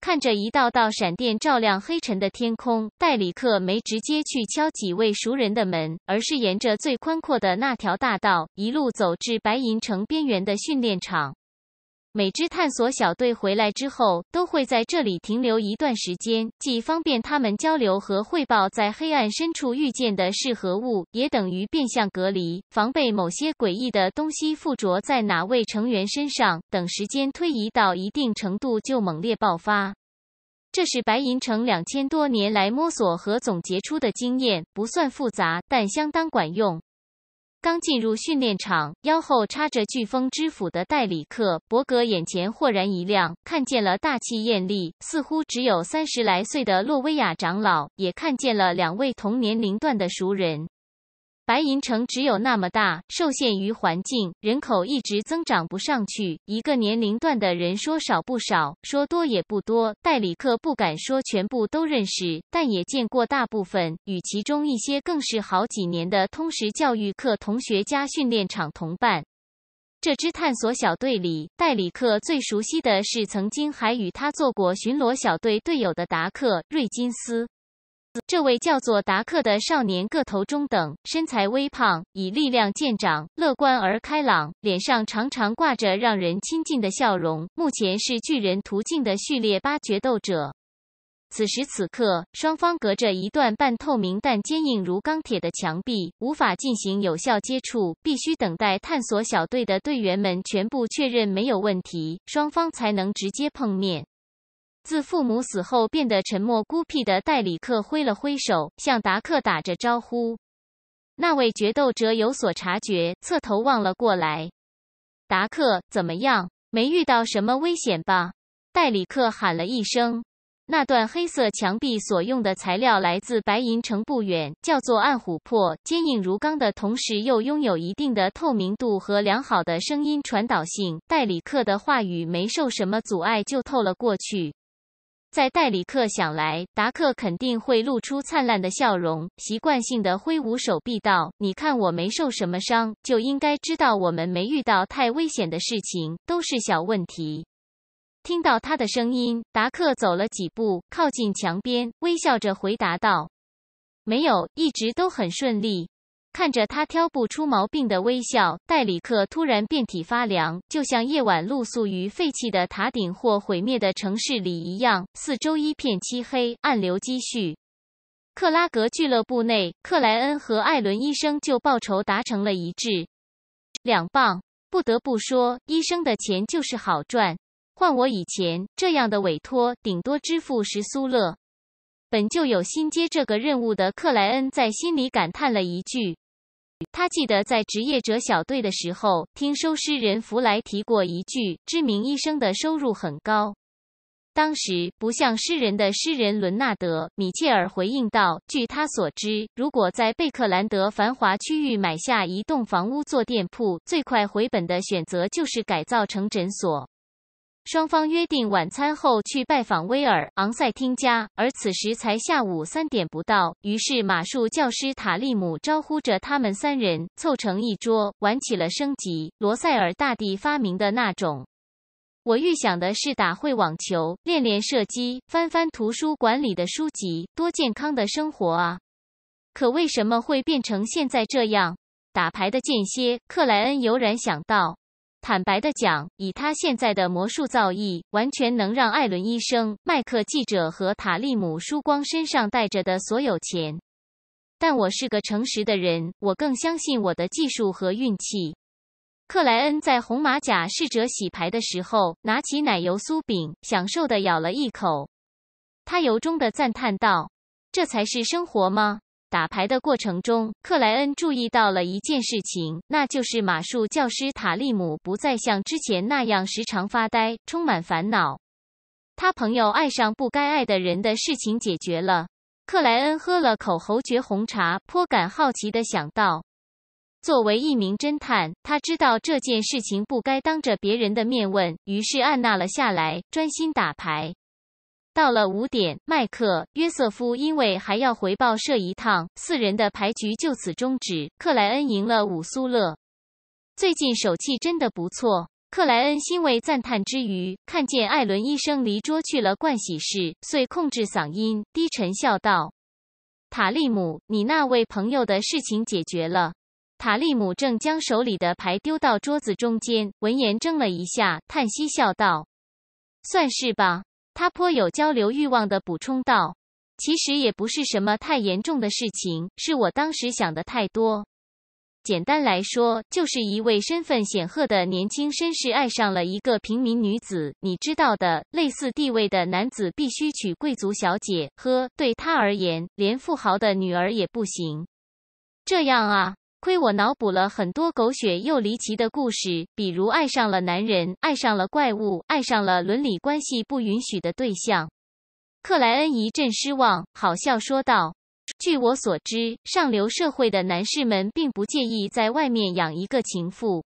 看着一道道闪电照亮黑沉的天空，代理客没直接去敲几位熟人的门，而是沿着最宽阔的那条大道，一路走至白银城边缘的训练场。每支探索小队回来之后，都会在这里停留一段时间，既方便他们交流和汇报在黑暗深处遇见的是何物，也等于变相隔离，防备某些诡异的东西附着在哪位成员身上。等时间推移到一定程度，就猛烈爆发。这是白银城两千多年来摸索和总结出的经验，不算复杂，但相当管用。刚进入训练场，腰后插着飓风之斧的代理克伯格眼前豁然一亮，看见了大气艳丽，似乎只有三十来岁的洛维亚长老，也看见了两位同年龄段的熟人。白银城只有那么大，受限于环境，人口一直增长不上去。一个年龄段的人说少不少，说多也不多。代理克不敢说全部都认识，但也见过大部分，与其中一些更是好几年的通识教育课同学加训练场同伴。这支探索小队里，代理克最熟悉的是曾经还与他做过巡逻小队队友的达克·瑞金斯。这位叫做达克的少年，个头中等，身材微胖，以力量见长，乐观而开朗，脸上常常挂着让人亲近的笑容。目前是巨人途径的序列八决斗者。此时此刻，双方隔着一段半透明但坚硬如钢铁的墙壁，无法进行有效接触，必须等待探索小队的队员们全部确认没有问题，双方才能直接碰面。自父母死后变得沉默孤僻的戴里克挥了挥手，向达克打着招呼。那位决斗者有所察觉，侧头望了过来。达克怎么样？没遇到什么危险吧？戴里克喊了一声。那段黑色墙壁所用的材料来自白银城不远，叫做暗琥珀，坚硬如钢的同时又拥有一定的透明度和良好的声音传导性。戴里克的话语没受什么阻碍，就透了过去。在戴里克想来，达克肯定会露出灿烂的笑容，习惯性的挥舞手臂道：“你看，我没受什么伤，就应该知道我们没遇到太危险的事情，都是小问题。”听到他的声音，达克走了几步，靠近墙边，微笑着回答道：“没有，一直都很顺利。”看着他挑不出毛病的微笑，戴里克突然遍体发凉，就像夜晚露宿于废弃的塔顶或毁灭的城市里一样，四周一片漆黑，暗流积蓄。克拉格俱乐部内，克莱恩和艾伦医生就报酬达成了一致，两磅。不得不说，医生的钱就是好赚。换我以前，这样的委托顶多支付十苏勒。本就有新接这个任务的克莱恩在心里感叹了一句。他记得在职业者小队的时候，听收尸人弗莱提过一句：“知名医生的收入很高。”当时不像诗人的诗人伦纳德·米切尔回应道：“据他所知，如果在贝克兰德繁华区域买下一栋房屋做店铺，最快回本的选择就是改造成诊所。”双方约定晚餐后去拜访威尔·昂塞汀家，而此时才下午三点不到。于是马术教师塔利姆招呼着他们三人凑成一桌，玩起了升级罗塞尔大帝发明的那种。我预想的是打会网球，练练射击，翻翻图书馆里的书籍，多健康的生活啊！可为什么会变成现在这样？打牌的间歇，克莱恩悠然想到。坦白的讲，以他现在的魔术造诣，完全能让艾伦医生、麦克记者和塔利姆输光身上带着的所有钱。但我是个诚实的人，我更相信我的技术和运气。克莱恩在红马甲侍者洗牌的时候，拿起奶油酥饼，享受地咬了一口。他由衷地赞叹道：“这才是生活吗？”打牌的过程中，克莱恩注意到了一件事情，那就是马术教师塔利姆不再像之前那样时常发呆，充满烦恼。他朋友爱上不该爱的人的事情解决了，克莱恩喝了口侯爵红茶，颇感好奇地想到：作为一名侦探，他知道这件事情不该当着别人的面问，于是按捺了下来，专心打牌。到了五点，麦克、约瑟夫因为还要回报社一趟，四人的牌局就此终止。克莱恩赢了伍苏勒，最近手气真的不错。克莱恩欣慰赞叹之余，看见艾伦医生离桌去了盥洗室，遂控制嗓音，低沉笑道：“塔利姆，你那位朋友的事情解决了。”塔利姆正将手里的牌丢到桌子中间，闻言怔了一下，叹息笑道：“算是吧。”他颇有交流欲望的补充道：“其实也不是什么太严重的事情，是我当时想的太多。简单来说，就是一位身份显赫的年轻绅士爱上了一个平民女子。你知道的，类似地位的男子必须娶贵族小姐。呵，对他而言，连富豪的女儿也不行。这样啊。”亏我脑补了很多狗血又离奇的故事，比如爱上了男人，爱上了怪物，爱上了伦理关系不允许的对象。克莱恩一阵失望，好笑说道：“据我所知，上流社会的男士们并不介意在外面养一个情妇。”“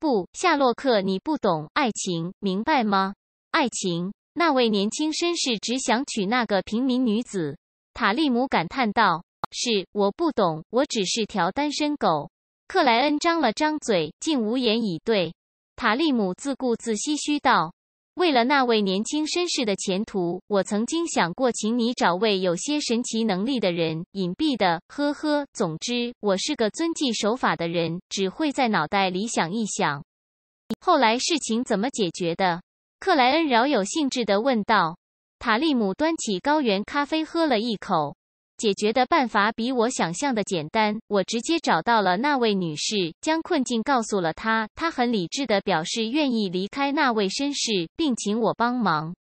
不，夏洛克，你不懂爱情，明白吗？”“爱情？”那位年轻绅士只想娶那个平民女子。”塔利姆感叹道。是我不懂，我只是条单身狗。克莱恩张了张嘴，竟无言以对。塔利姆自顾自唏嘘道：“为了那位年轻绅士的前途，我曾经想过，请你找位有些神奇能力的人隐蔽的。呵呵，总之，我是个遵纪守法的人，只会在脑袋里想一想。”后来事情怎么解决的？克莱恩饶有兴致地问道。塔利姆端起高原咖啡喝了一口。解决的办法比我想象的简单。我直接找到了那位女士，将困境告诉了她。她很理智地表示愿意离开那位绅士，并请我帮忙。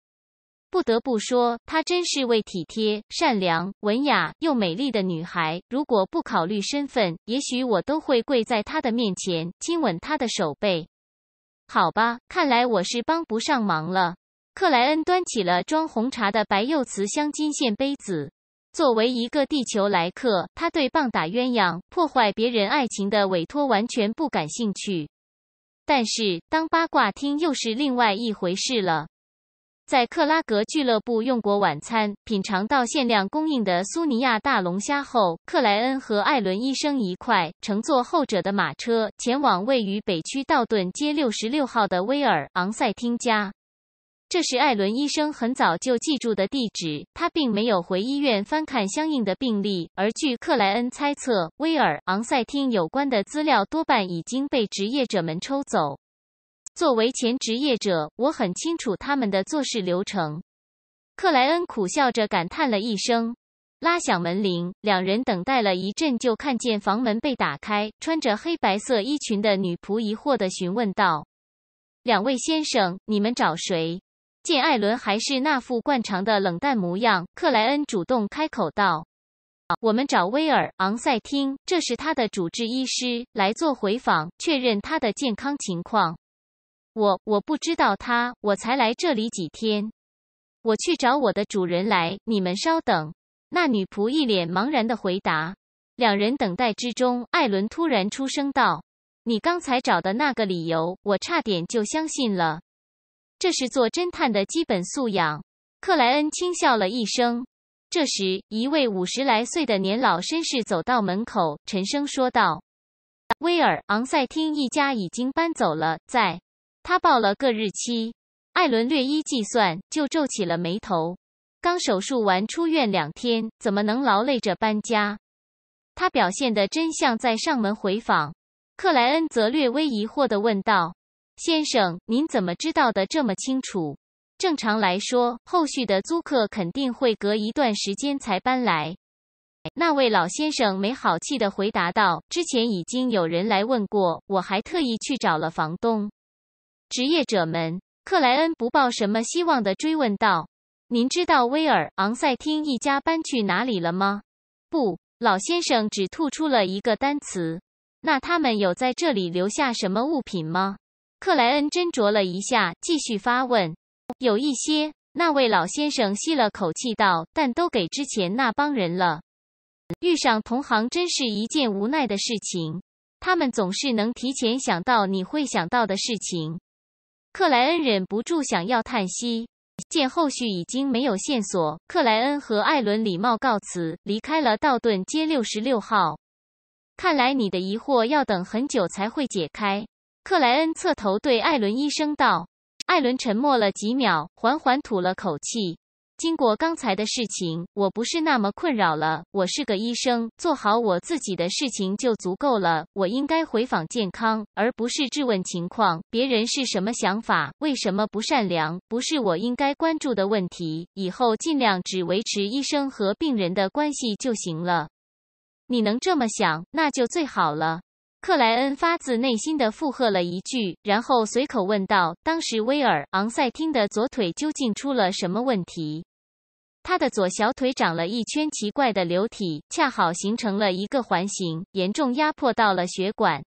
不得不说，她真是位体贴、善良、文雅又美丽的女孩。如果不考虑身份，也许我都会跪在她的面前，亲吻她的手背。好吧，看来我是帮不上忙了。克莱恩端起了装红茶的白釉瓷镶金线杯子。作为一个地球来客，他对棒打鸳鸯、破坏别人爱情的委托完全不感兴趣。但是当八卦听又是另外一回事了。在克拉格俱乐部用过晚餐，品尝到限量供应的苏尼亚大龙虾后，克莱恩和艾伦医生一块乘坐后者的马车，前往位于北区道顿街六十六号的威尔昂塞汀家。这是艾伦医生很早就记住的地址，他并没有回医院翻看相应的病历。而据克莱恩猜测，威尔昂塞汀有关的资料多半已经被职业者们抽走。作为前职业者，我很清楚他们的做事流程。克莱恩苦笑着感叹了一声，拉响门铃。两人等待了一阵，就看见房门被打开，穿着黑白色衣裙的女仆疑惑地询问道：“两位先生，你们找谁？”见艾伦还是那副惯常的冷淡模样，克莱恩主动开口道：“我们找威尔·昂塞汀，这是他的主治医师来做回访，确认他的健康情况。我我不知道他，我才来这里几天，我去找我的主人来。你们稍等。”那女仆一脸茫然的回答。两人等待之中，艾伦突然出声道：“你刚才找的那个理由，我差点就相信了。”这是做侦探的基本素养。克莱恩轻笑了一声。这时，一位五十来岁的年老绅士走到门口，沉声说道：“威尔·昂塞汀一家已经搬走了。”在，他报了个日期。艾伦略一计算，就皱起了眉头。刚手术完，出院两天，怎么能劳累着搬家？他表现的真像在上门回访。克莱恩则略微疑惑的问道。先生，您怎么知道的这么清楚？正常来说，后续的租客肯定会隔一段时间才搬来。那位老先生没好气的回答道：“之前已经有人来问过，我还特意去找了房东。”职业者们，克莱恩不抱什么希望的追问道：“您知道威尔·昂塞汀一家搬去哪里了吗？”不，老先生只吐出了一个单词。那他们有在这里留下什么物品吗？克莱恩斟酌了一下，继续发问：“有一些。”那位老先生吸了口气道：“但都给之前那帮人了。遇上同行真是一件无奈的事情，他们总是能提前想到你会想到的事情。”克莱恩忍不住想要叹息。见后续已经没有线索，克莱恩和艾伦礼貌告辞，离开了道顿街六十六号。看来你的疑惑要等很久才会解开。克莱恩侧头对艾伦医生道：“艾伦沉默了几秒，缓缓吐了口气。经过刚才的事情，我不是那么困扰了。我是个医生，做好我自己的事情就足够了。我应该回访健康，而不是质问情况。别人是什么想法，为什么不善良，不是我应该关注的问题。以后尽量只维持医生和病人的关系就行了。你能这么想，那就最好了。”克莱恩发自内心的附和了一句，然后随口问道：“当时威尔·昂塞汀的左腿究竟出了什么问题？”他的左小腿长了一圈奇怪的瘤体，恰好形成了一个环形，严重压迫到了血管。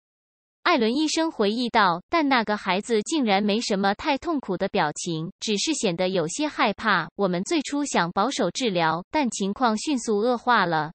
艾伦医生回忆道：“但那个孩子竟然没什么太痛苦的表情，只是显得有些害怕。我们最初想保守治疗，但情况迅速恶化了。”